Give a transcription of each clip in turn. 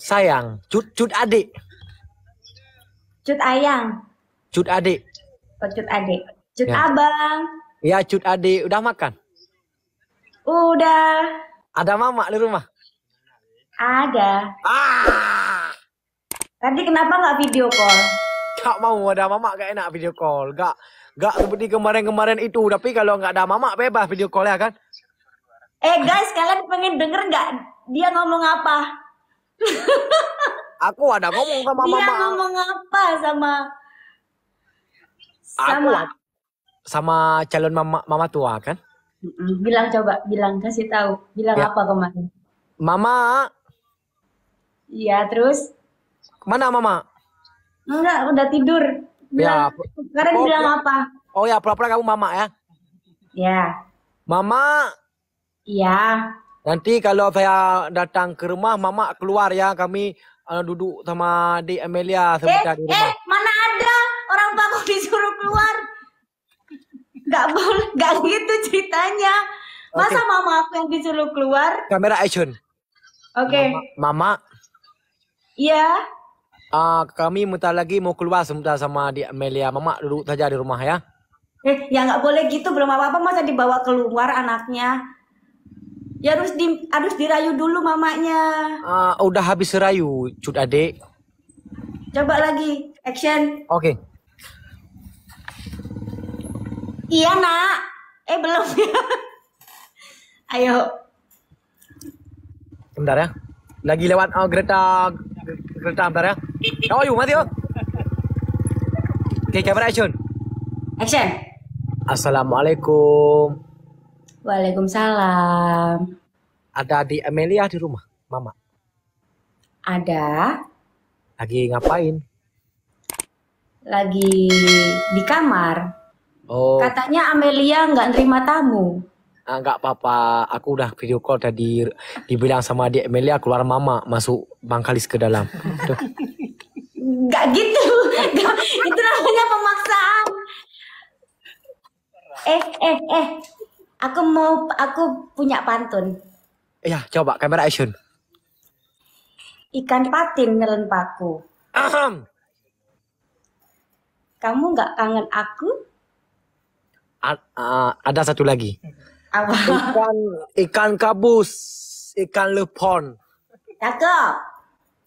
sayang, cut cut adik. Cut ayang. Cut adik. Oh, cut adik. Cut ya. abang. Ya, cut adik. Udah makan? Udah. Ada mama di rumah? Ada. Ah! nanti kenapa nggak video call? Gak mau ada mama gak enak video call. Gak gak seperti kemarin-kemarin itu. Tapi kalau nggak ada mama bebas video call ya kan? Eh guys, kalian pengen denger nggak dia ngomong apa? aku ada ngomong sama mama. Dia ngomong apa sama sama sama calon mama mama tua kan? Bilang coba, bilang kasih tahu, bilang ya. apa kemarin? Mama. Iya, terus? Mana mama? Enggak, udah tidur. Ya, oh, bilang, ya. Sekarang oh, bilang apa? Oh ya, pura-pura kamu mama ya? Ya. Mama. Iya. Nanti kalau saya datang ke rumah, mama keluar ya. Kami uh, duduk sama di Amelia sebentar eh, di rumah. Eh, mana ada orang tua aku disuruh keluar. Gak boleh, gak gitu ceritanya. Masa okay. mama aku yang disuruh keluar? Kamera action. Oke. Okay. Mama. Iya. Ah, uh, kami minta lagi mau keluar sebentar sama di Amelia. Mama duduk saja di rumah ya. Eh, ya nggak boleh gitu, belum apa-apa masa dibawa keluar anaknya. Ya harus di harus dirayu dulu mamanya. Uh, udah habis rayu, cut adek. Coba lagi, action. Oke. Okay. Iya nak. Eh belum ya. Ayo. Bentar ya. Lagi lewat oh, kereta kereta bentar ya. oh yuk mati yuk. Oke, okay, kamera action. Action. Assalamualaikum. Waalaikumsalam. Ada di Amelia di rumah, Mama? Ada. Lagi ngapain? Lagi di kamar. Oh. Katanya Amelia nggak nerima tamu. Ah, nggak ah, apa-apa, aku udah video call tadi dibilang sama dia Amelia keluar mama masuk bangkalis ke dalam. Nggak gitu, Gak, itu namanya pemaksaan. Eh, eh, eh, Aku mau aku punya pantun. Iya, coba kamera action. Ikan patin ngerempaku. Aham. Kamu nggak kangen aku? A uh, ada satu lagi. Apa? Ikan ikan kabus, ikan lepon. Cakep.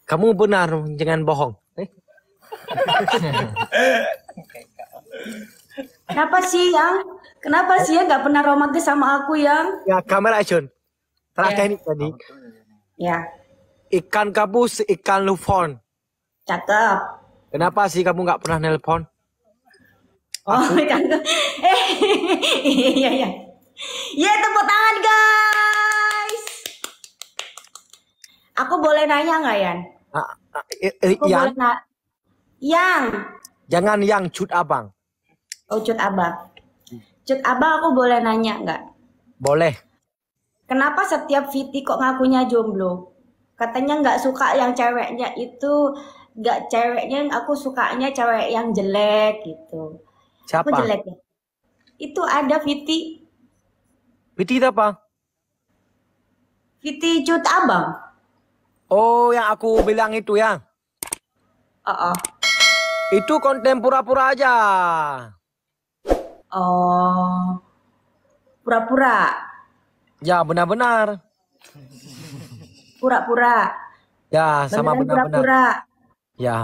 Kamu benar, jangan bohong. Eh? Kenapa sih yang? Kenapa sih yang nggak pernah romantis sama aku yang? Ya kamera action. Terakhir ya. ini tadi. Ya. Ikan gabus, ikan lufon. Cakep. Kenapa sih kamu nggak pernah nelpon? Oh, cakep. Eh, iya iya. Ya tepuk tangan guys. Aku boleh nanya nggak Yan? Ah, ah, eh, eh, Aku yang. Boleh nanya. yang. Jangan yang cut abang. Oh, Cut Abang, Cut Abang aku boleh nanya nggak? Boleh. Kenapa setiap Viti kok ngakunya jomblo? Katanya nggak suka yang ceweknya itu, nggak ceweknya aku sukanya cewek yang jelek gitu. Siapa? Aku jelek ya? Itu ada Viti. Viti apa? Viti Cut Abang. Oh, yang aku bilang itu ya? Uh -uh. Itu konten pura-pura aja oh pura-pura ya benar-benar pura-pura ya sama benar-benar ya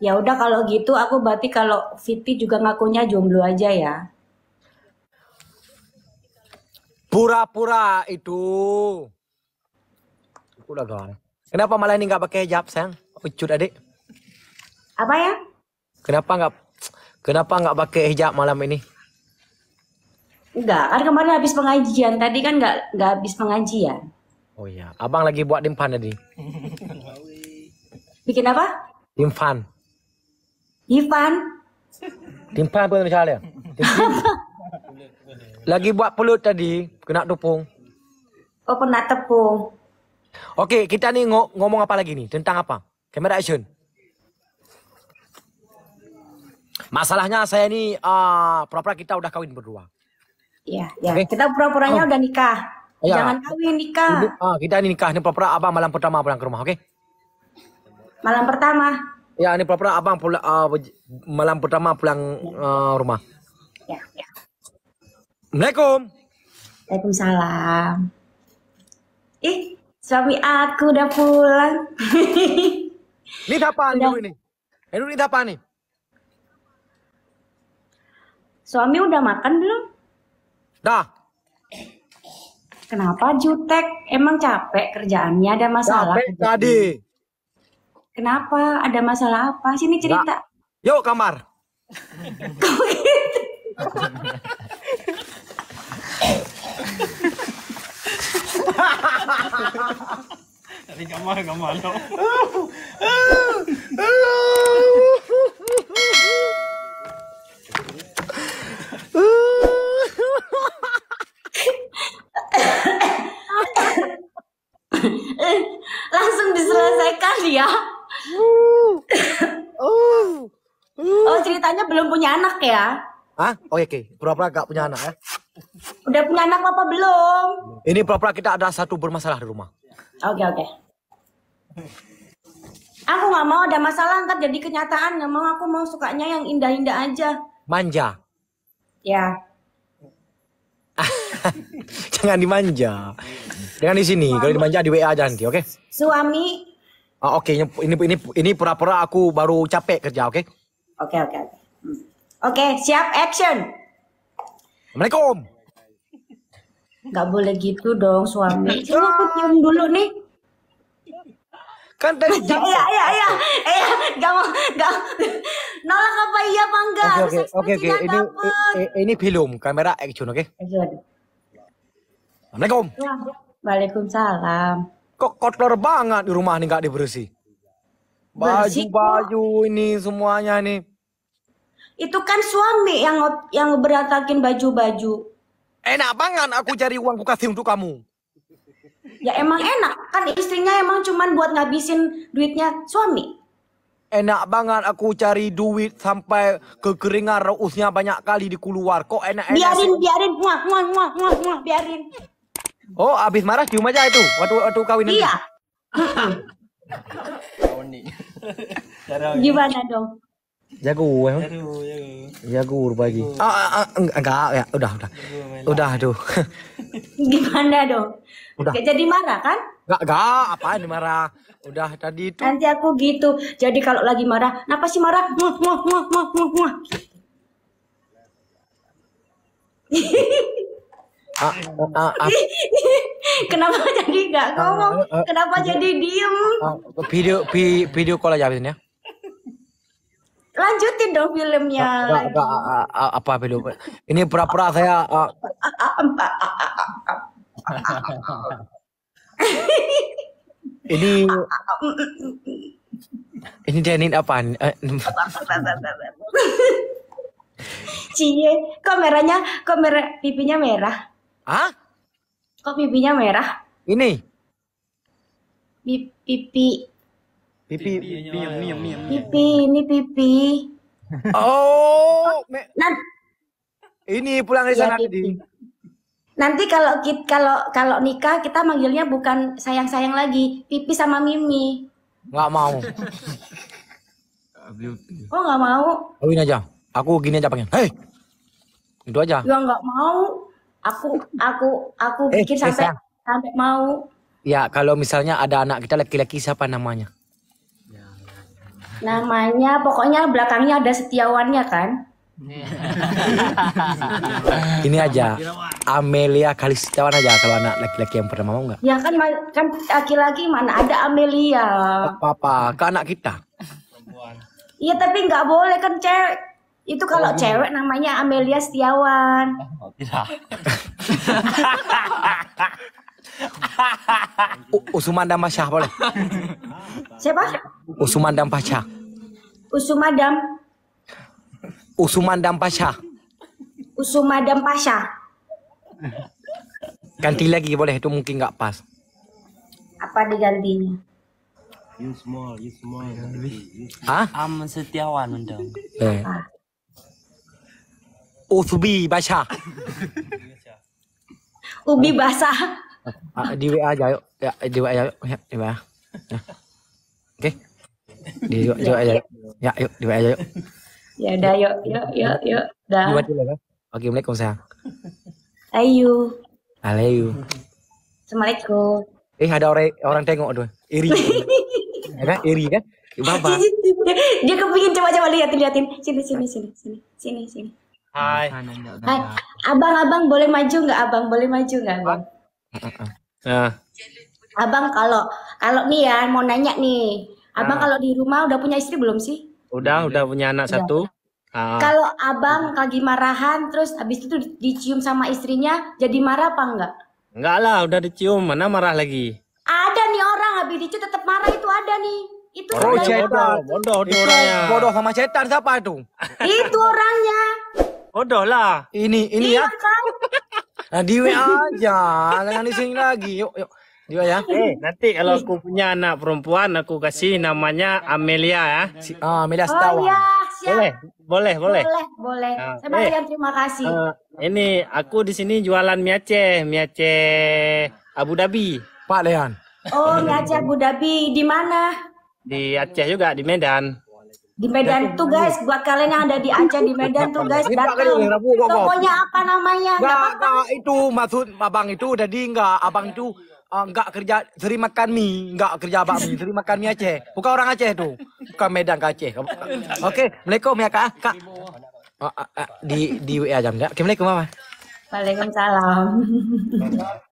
ya udah kalau gitu aku berarti kalau Siti juga ngakunya jomblo aja ya pura-pura itu udah gak kenapa malah ini nggak pakai hijab sayang ucut adik apa ya Kenapa nggak kenapa nggak pakai hijab malam ini? Enggak, kan kemarin habis pengajian. Tadi kan nggak nggak habis pengajian. Oh iya, abang lagi buat dimpan tadi. Bikin apa? Dimpan. Dimpan? Dimpan apa misalnya? lagi buat pelut tadi, kena tepung. Oh, kena tepung. Oke, kita nih ngomong apa lagi nih? Tentang apa? Kamera action. Masalahnya saya ini ah, pura pura uh, kita udah kawin berdua. Iya, ya. Okay? Kita pura-puranya oh. udah nikah. Ya. Jangan kawin nikah. Ibu, uh, kita ini nikah ini pura-pura abang malam pertama pulang ke rumah, oke? Okay? Malam pertama. Ya, ini pura-pura abang pula, uh, malam pertama pulang uh, rumah. Ya, ya. Assalamualaikum. Waalaikumsalam. Ih, suami aku udah pulang. ini apa nih ini? Ini apa nih? Suami udah makan belum? Dah. Kenapa jutek? Emang capek kerjaannya ada masalah? Capek tadi. Kenapa? Ada masalah apa? Sini cerita. Nah. Yuk kamar. Kok kamar Tadi kamar kamar. ya? Hah? Oh, iya, Oke, okay. pura-pura gak punya anak ya? Udah punya anak apa belum? Ini pura-pura kita ada satu bermasalah di rumah. Oke, okay, oke. Okay. Aku nggak mau ada masalah ntar jadi kenyataan. Ngomong mau aku mau sukanya yang indah-indah aja. Manja. Ya. Jangan dimanja. Jangan di sini. Kalau dimanja di WA aja nanti, oke? Okay? Suami. Oh, oke, okay. ini ini ini pura-pura aku baru capek kerja, oke? Okay? Oke, okay, oke, okay, oke. Okay. Oke, okay, siap action. Assalamualaikum. Gak boleh gitu dong suami. Coba aku cium dulu nih. Kan tadi jam. Iya, iya, iya. Iya, eh, gak mau gak nolak apa iya apa enggak. Oke, okay, oke, okay, oke. Okay, ini ini film, kamera action, oke? Okay? Action. Assalamualaikum. Ya, waalaikumsalam. Kok kotor banget di rumah nih gak dibersih? Baju-baju ini semuanya nih. Itu kan suami yang yang berantakin baju-baju. Enak banget aku cari uang ku kasih untuk kamu. Ya emang enak kan istrinya emang cuman buat ngabisin duitnya suami. Enak banget aku cari duit sampai kekeringan reusnya banyak kali di keluar. Kok enak-enak Biarin, biarin. Muah, muah, muah, muah, muah, biarin. Oh, abis marah cium aja itu waktu waktu kawin Iya. Gimana dong? Jago emang? Eh? Jago, jago. Jago pagi. Jago. Ah, ah, ah enggak ya, udah, udah. Jago, udah, aduh. Gimana dong? Udah. Gak jadi marah kan? Enggak, enggak, apaan marah? Udah tadi itu. Nanti aku gitu. Jadi kalau lagi marah, kenapa sih marah? Muah, muah, muah, muah, muah, muah. ah, ah, ah. ah. Kenapa jadi nggak ngomong? Ah, kenapa jadi diem? Video video call aja abis ya lanjutin dong filmnya. Apa, apa, apa film? Ini pura-pura saya. ini ini janin apaan? Eh, Cie, kok merahnya, kok merah, pipinya merah? Hah? Kok pipinya merah? Ini. Pipi, Pipi, pipi, pipi, pipi, ini pipi. Oh, me... nanti ini pulang dari ya, sana pipi. Nanti kalau kita kalau kalau nikah kita manggilnya bukan sayang-sayang lagi, pipi sama Mimi. Gak mau. oh gak mau. Kawin aja. Aku gini aja pengen. Hei, itu aja. Ya gak mau. Aku aku aku eh, bikin eh, sampai sampai mau. Ya kalau misalnya ada anak kita laki-laki siapa namanya? namanya pokoknya belakangnya ada setiawannya kan ini aja Amelia kali setiawan aja kalau anak laki-laki yang pernah mau nggak ya kan kan laki-laki mana ada Amelia apa apa ke anak kita Iya tapi nggak boleh kan cewek itu kalau oh, cewek namanya Amelia Setiawan. Tidak. Ah, dan Masyah boleh. Siapa? Usuman pasha. Usumadam. Usuman pasha. Usumadam Pasha. Ganti lagi boleh itu mungkin nggak pas. Apa digantinya? You small, you small. Hah? Am Setiawan undang. Eh. Ah. Usubi Pasha. Ubi basah. Di WA aja yuk. Ya, di WA aja yuk. Ya, di WA. Ya. Oke. Okay. Yuk, yuk aja. Ya, yuk, yuk aja yuk. Ya udah yuk, yuk, yuk, yuk. Dah. Dua dulu kan. Oke, Assalamualaikum sayang. Ayu. Alayu. Assalamualaikum. Eh ada orang orang tengok aduh. Iri. Ada ya kan? iri kan? Baba. Dia kepingin coba-coba liatin liatin. Sini sini sini sini sini sini. Hai. Hai. Abang abang boleh maju nggak abang? Boleh maju nggak abang? Nah. Abang kalau kalau nih ya mau nanya nih Abang nah. kalau di rumah udah punya istri belum sih? Udah, udah punya anak udah. satu. Ah. Kalau abang lagi marahan, terus habis itu dicium sama istrinya, jadi marah apa enggak? Enggak lah, udah dicium, mana marah lagi? Ada nih orang habis dicium tetap marah itu ada nih. Itu oh, bodoh, bodoh, itu orangnya. Bodoh sama setan siapa itu? itu orangnya. Bodoh lah. Ini, ini ya. iya, ya. Kan? nah, di aja, jangan di sini lagi. Yuk, yuk. Dua ya. Eh, nanti kalau aku punya anak perempuan aku kasih namanya Amelia ya. Si, oh, Amelia Oh, iya, boleh, boleh, boleh. Boleh, boleh. Nah, Saya eh, terima kasih. Uh, ini aku di sini jualan mie Aceh, mie Aceh Abu Dhabi. Pak Lehan. Oh, mie Aceh Abu Dhabi di mana? Di Aceh juga di Medan. Di Medan tuh guys, buat kalian yang ada di Aceh di Medan tuh guys datang. Tokonya apa namanya? Enggak, apa-apa. itu maksud abang itu udah enggak abang itu enggak ah, kerja sering makan mie, enggak kerja bakmi, sering makan mie Aceh. Bukan orang Aceh tuh. Bukan Medan ke Aceh. Oke, okay. Assalamualaikum ya Kak. Kak. di uh, uh, di di WA jam. Assalamualaikum Mama. Waalaikumsalam.